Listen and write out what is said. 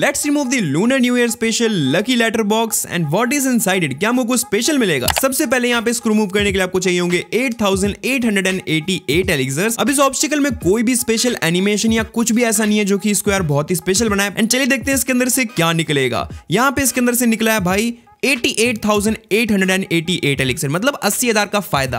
let's remove the lunar new year special lucky letter box and what is inside it क्या हमको special मिलेगा सबसे पहले यहाँ पे स्क्रू मूव करने के लिए आपको चाहिए होंगे 8888 एलिक्सर्स अब इस ऑब्स्टिकल में कोई भी स्पेशल एनिमेशन या कुछ भी ऐसा नहीं है जो कि इसको यार बहुत ही स्पेशल बनाए एंड चलिए देखते हैं इसके अंदर से क्या निकलेगा यहाँ पे इसके अंदर से निकला है भाई 88,888 एलिक्सर मतलब 80,000 का फायदा